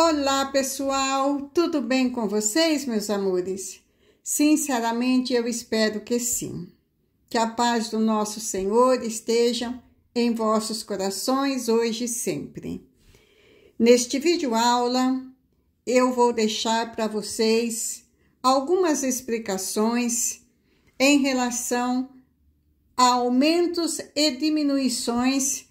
Olá, pessoal! Tudo bem com vocês, meus amores? Sinceramente, eu espero que sim. Que a paz do nosso Senhor esteja em vossos corações hoje e sempre. Neste vídeo aula, eu vou deixar para vocês algumas explicações em relação a aumentos e diminuições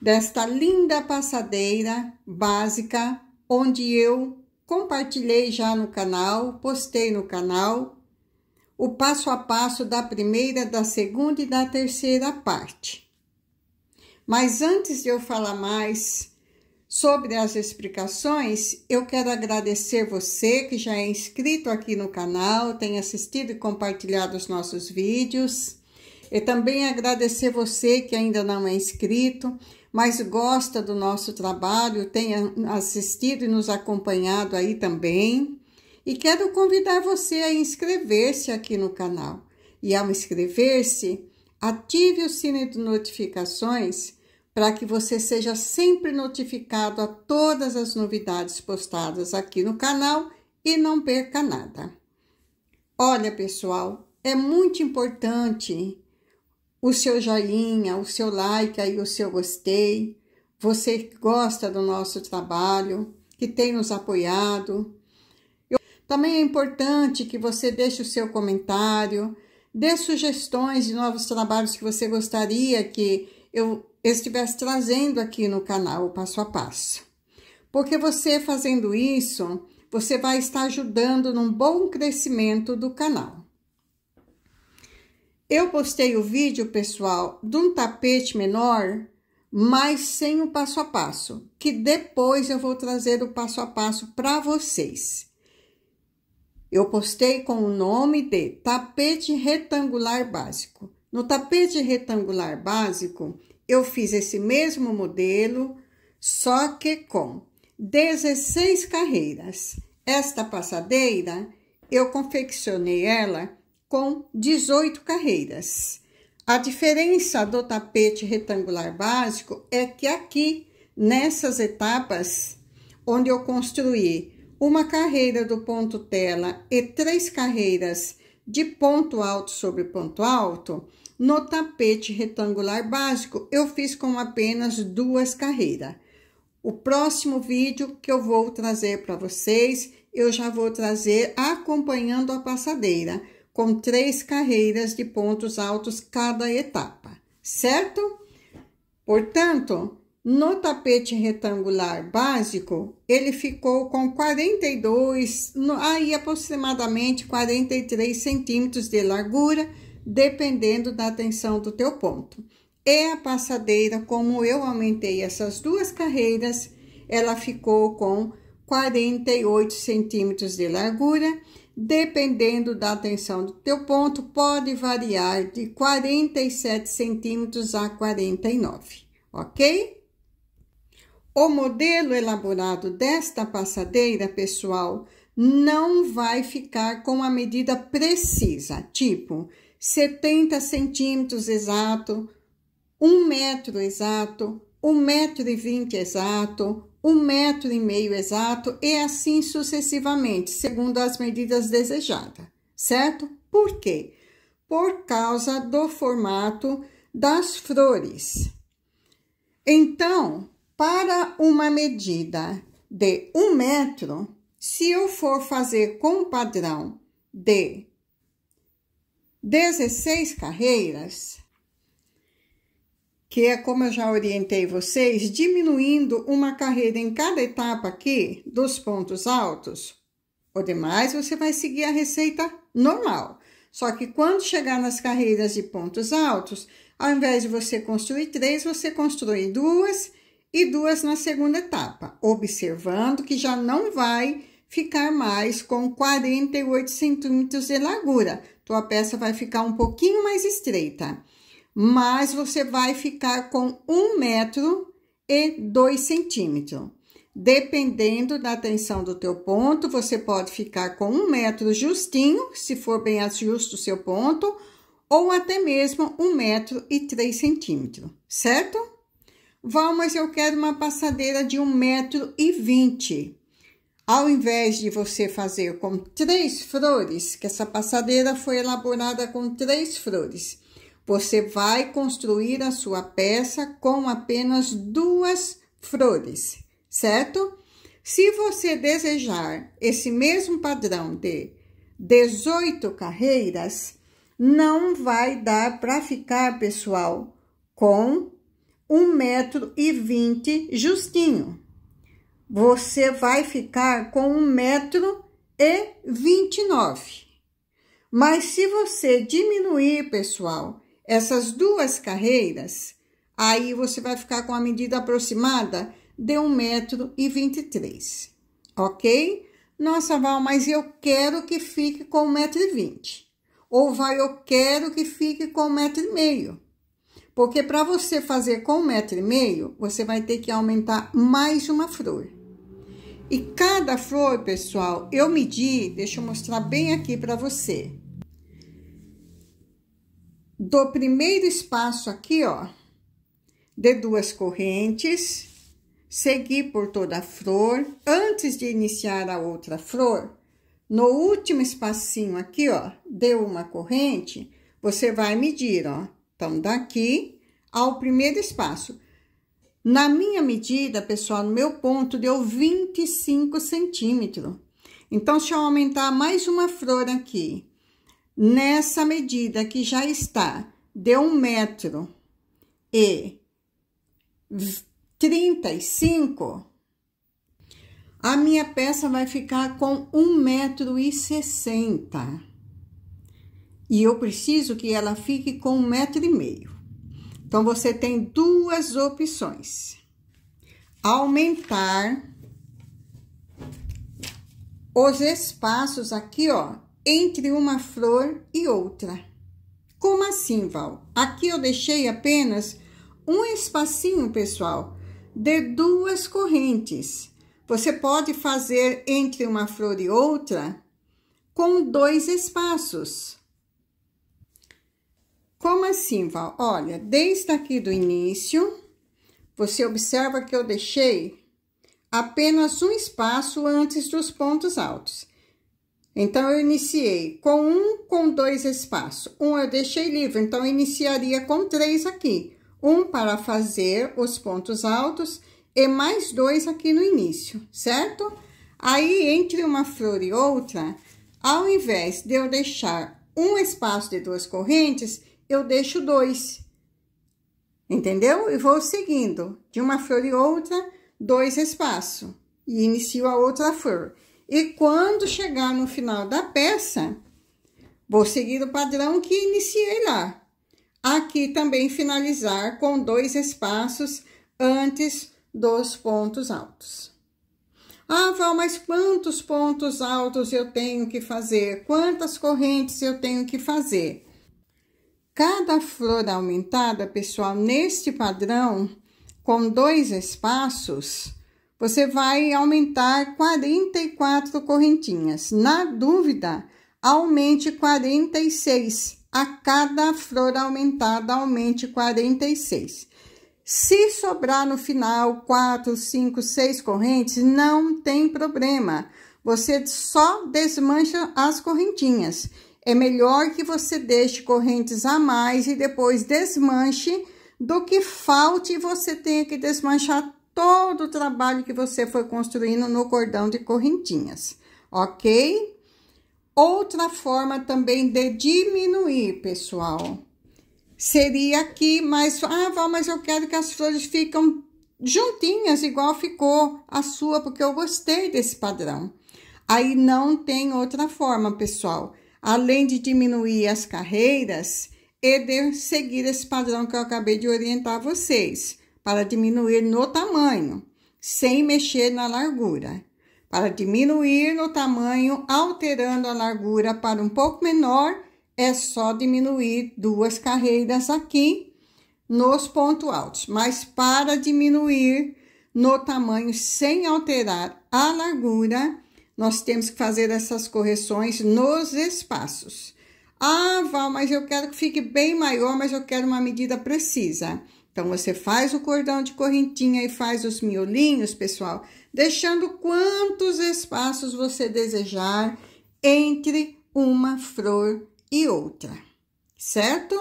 desta linda passadeira básica onde eu compartilhei já no canal, postei no canal o passo a passo da primeira, da segunda e da terceira parte. Mas antes de eu falar mais sobre as explicações, eu quero agradecer você que já é inscrito aqui no canal, tem assistido e compartilhado os nossos vídeos. E também agradecer você que ainda não é inscrito mas gosta do nosso trabalho, tenha assistido e nos acompanhado aí também. E quero convidar você a inscrever-se aqui no canal. E ao inscrever-se, ative o sino de notificações para que você seja sempre notificado a todas as novidades postadas aqui no canal e não perca nada. Olha, pessoal, é muito importante o seu joinha, o seu like aí, o seu gostei. Você que gosta do nosso trabalho, que tem nos apoiado. Eu... Também é importante que você deixe o seu comentário, dê sugestões de novos trabalhos que você gostaria que eu estivesse trazendo aqui no canal Passo a Passo. Porque você fazendo isso, você vai estar ajudando num bom crescimento do canal. Eu postei o vídeo, pessoal, de um tapete menor, mas sem o passo a passo, que depois eu vou trazer o passo a passo para vocês. Eu postei com o nome de tapete retangular básico. No tapete retangular básico, eu fiz esse mesmo modelo, só que com 16 carreiras. Esta passadeira, eu confeccionei ela com 18 carreiras. A diferença do tapete retangular básico é que aqui, nessas etapas, onde eu construí uma carreira do ponto tela e três carreiras de ponto alto sobre ponto alto, no tapete retangular básico eu fiz com apenas duas carreiras. O próximo vídeo que eu vou trazer para vocês, eu já vou trazer acompanhando a passadeira com três carreiras de pontos altos cada etapa, certo? Portanto, no tapete retangular básico, ele ficou com 42, aí aproximadamente 43 centímetros de largura, dependendo da tensão do teu ponto. E a passadeira, como eu aumentei essas duas carreiras, ela ficou com 48 centímetros de largura dependendo da atenção do teu ponto, pode variar de 47 centímetros a 49, ok? O modelo elaborado desta passadeira, pessoal, não vai ficar com a medida precisa, tipo 70 centímetros exato, 1 metro exato, um metro e exato, um metro e meio exato e assim sucessivamente, segundo as medidas desejadas, certo? Por quê? Por causa do formato das flores. Então, para uma medida de um metro, se eu for fazer com padrão de 16 carreiras, que é como eu já orientei vocês, diminuindo uma carreira em cada etapa aqui dos pontos altos. O demais você vai seguir a receita normal. Só que quando chegar nas carreiras de pontos altos, ao invés de você construir três, você constrói duas e duas na segunda etapa, observando que já não vai ficar mais com 48 centímetros de largura. Tua peça vai ficar um pouquinho mais estreita mas você vai ficar com um metro e dois centímetros. Dependendo da tensão do teu ponto, você pode ficar com um metro justinho, se for bem justo o seu ponto, ou até mesmo um metro e três centímetros, certo? Val, mas eu quero uma passadeira de um metro e vinte. Ao invés de você fazer com três flores, que essa passadeira foi elaborada com três flores, você vai construir a sua peça com apenas duas flores, certo? Se você desejar esse mesmo padrão de 18 carreiras, não vai dar para ficar, pessoal, com 1,20 metro e vinte justinho. Você vai ficar com um metro e nove. Mas se você diminuir, pessoal, essas duas carreiras, aí você vai ficar com a medida aproximada de 1,23m, ok? Nossa, Val, mas eu quero que fique com 1,20m. Ou vai, eu quero que fique com 1,5m. Porque para você fazer com 1,5m, você vai ter que aumentar mais uma flor. E cada flor, pessoal, eu medi, deixa eu mostrar bem aqui para você do primeiro espaço aqui, ó, de duas correntes, seguir por toda a flor, antes de iniciar a outra flor, no último espacinho aqui, ó, deu uma corrente, você vai medir, ó. Então, daqui ao primeiro espaço. Na minha medida, pessoal, no meu ponto, deu 25 centímetros. Então, se eu aumentar mais uma flor aqui, Nessa medida que já está de um metro e 35, a minha peça vai ficar com um metro e sessenta. E eu preciso que ela fique com um metro e meio. Então, você tem duas opções. Aumentar os espaços aqui, ó, entre uma flor e outra. Como assim, Val? Aqui eu deixei apenas um espacinho, pessoal, de duas correntes. Você pode fazer entre uma flor e outra com dois espaços. Como assim, Val? Olha, desde aqui do início, você observa que eu deixei apenas um espaço antes dos pontos altos. Então, eu iniciei com um, com dois espaços. Um eu deixei livre, então, iniciaria com três aqui. Um para fazer os pontos altos e mais dois aqui no início, certo? Aí, entre uma flor e outra, ao invés de eu deixar um espaço de duas correntes, eu deixo dois. Entendeu? E vou seguindo de uma flor e outra, dois espaços. E inicio a outra flor. E quando chegar no final da peça, vou seguir o padrão que iniciei lá. Aqui também finalizar com dois espaços antes dos pontos altos. Ah, Val, mas quantos pontos altos eu tenho que fazer? Quantas correntes eu tenho que fazer? Cada flor aumentada, pessoal, neste padrão, com dois espaços, você vai aumentar 44 correntinhas. Na dúvida, aumente 46. A cada flor aumentada, aumente 46. Se sobrar no final 4, 5, 6 correntes, não tem problema. Você só desmancha as correntinhas. É melhor que você deixe correntes a mais e depois desmanche do que falte e você tenha que desmanchar todo o trabalho que você foi construindo no cordão de correntinhas, ok? Outra forma também de diminuir, pessoal, seria aqui, mas, ah, Val, mas eu quero que as flores ficam juntinhas, igual ficou a sua, porque eu gostei desse padrão. Aí não tem outra forma, pessoal. Além de diminuir as carreiras e de seguir esse padrão que eu acabei de orientar vocês para diminuir no tamanho, sem mexer na largura. Para diminuir no tamanho, alterando a largura para um pouco menor, é só diminuir duas carreiras aqui nos pontos altos. Mas para diminuir no tamanho sem alterar a largura, nós temos que fazer essas correções nos espaços. Ah, Val, mas eu quero que fique bem maior, mas eu quero uma medida precisa. Então, você faz o cordão de correntinha e faz os miolinhos, pessoal, deixando quantos espaços você desejar entre uma flor e outra, certo?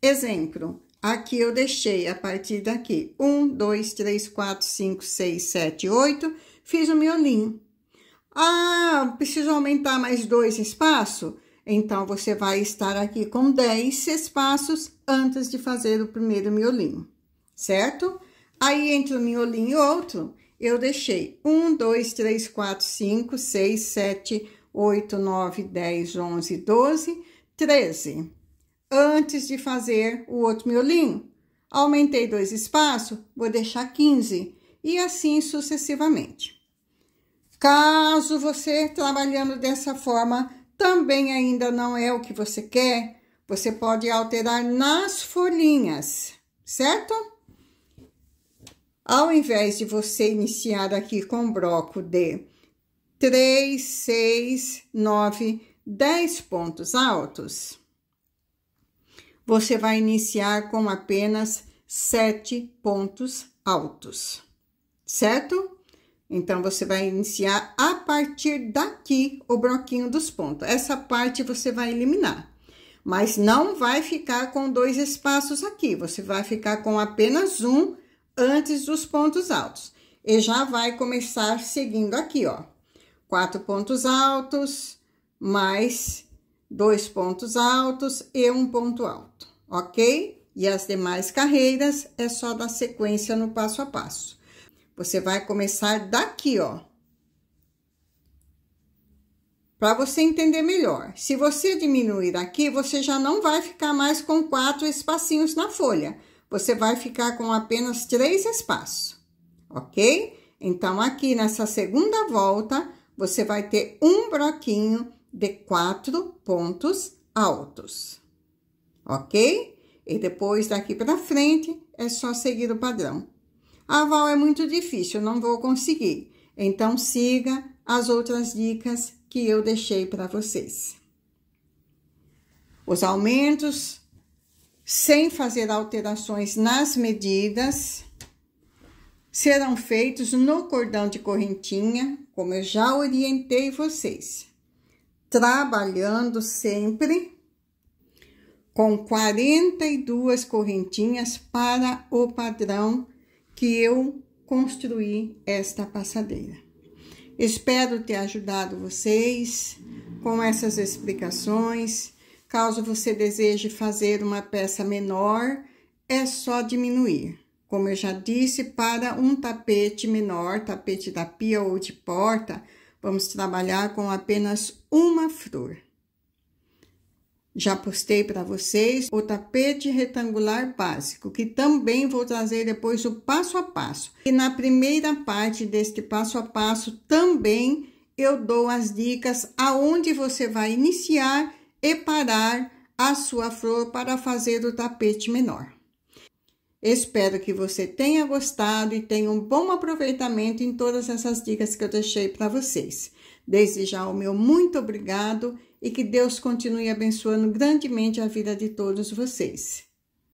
Exemplo, aqui eu deixei a partir daqui, um, dois, três, quatro, cinco, seis, sete, oito, fiz o um miolinho. Ah, preciso aumentar mais dois espaços? Então, você vai estar aqui com 10 espaços antes de fazer o primeiro miolinho, certo? Aí, entre um miolinho e outro, eu deixei 1, 2, 3, 4, 5, 6, 7, 8, 9, 10, 11, 12, 13. Antes de fazer o outro miolinho, aumentei dois espaços, vou deixar 15 e assim sucessivamente. Caso você trabalhando dessa forma também ainda não é o que você quer, você pode alterar nas folhinhas, certo? Ao invés de você iniciar aqui com bloco de 3, 6, 9, 10 pontos altos, você vai iniciar com apenas 7 pontos altos, certo? Então, você vai iniciar a partir daqui o bloquinho dos pontos. Essa parte você vai eliminar. Mas não vai ficar com dois espaços aqui. Você vai ficar com apenas um antes dos pontos altos. E já vai começar seguindo aqui, ó. Quatro pontos altos, mais dois pontos altos e um ponto alto, ok? E as demais carreiras é só dar sequência no passo a passo. Você vai começar daqui, ó. Para você entender melhor. Se você diminuir aqui, você já não vai ficar mais com quatro espacinhos na folha. Você vai ficar com apenas três espaços, ok? Então, aqui nessa segunda volta, você vai ter um broquinho de quatro pontos altos, ok? E depois, daqui para frente, é só seguir o padrão. Aval é muito difícil, não vou conseguir. Então, siga as outras dicas que eu deixei para vocês. Os aumentos, sem fazer alterações nas medidas, serão feitos no cordão de correntinha, como eu já orientei vocês, trabalhando sempre com 42 correntinhas para o padrão que eu construí esta passadeira. Espero ter ajudado vocês com essas explicações. Caso você deseje fazer uma peça menor, é só diminuir. Como eu já disse, para um tapete menor, tapete da pia ou de porta, vamos trabalhar com apenas uma flor. Já postei para vocês o tapete retangular básico, que também vou trazer depois o passo a passo. E na primeira parte deste passo a passo também eu dou as dicas aonde você vai iniciar e parar a sua flor para fazer o tapete menor. Espero que você tenha gostado e tenha um bom aproveitamento em todas essas dicas que eu deixei para vocês. Desde já o meu muito obrigado e que Deus continue abençoando grandemente a vida de todos vocês.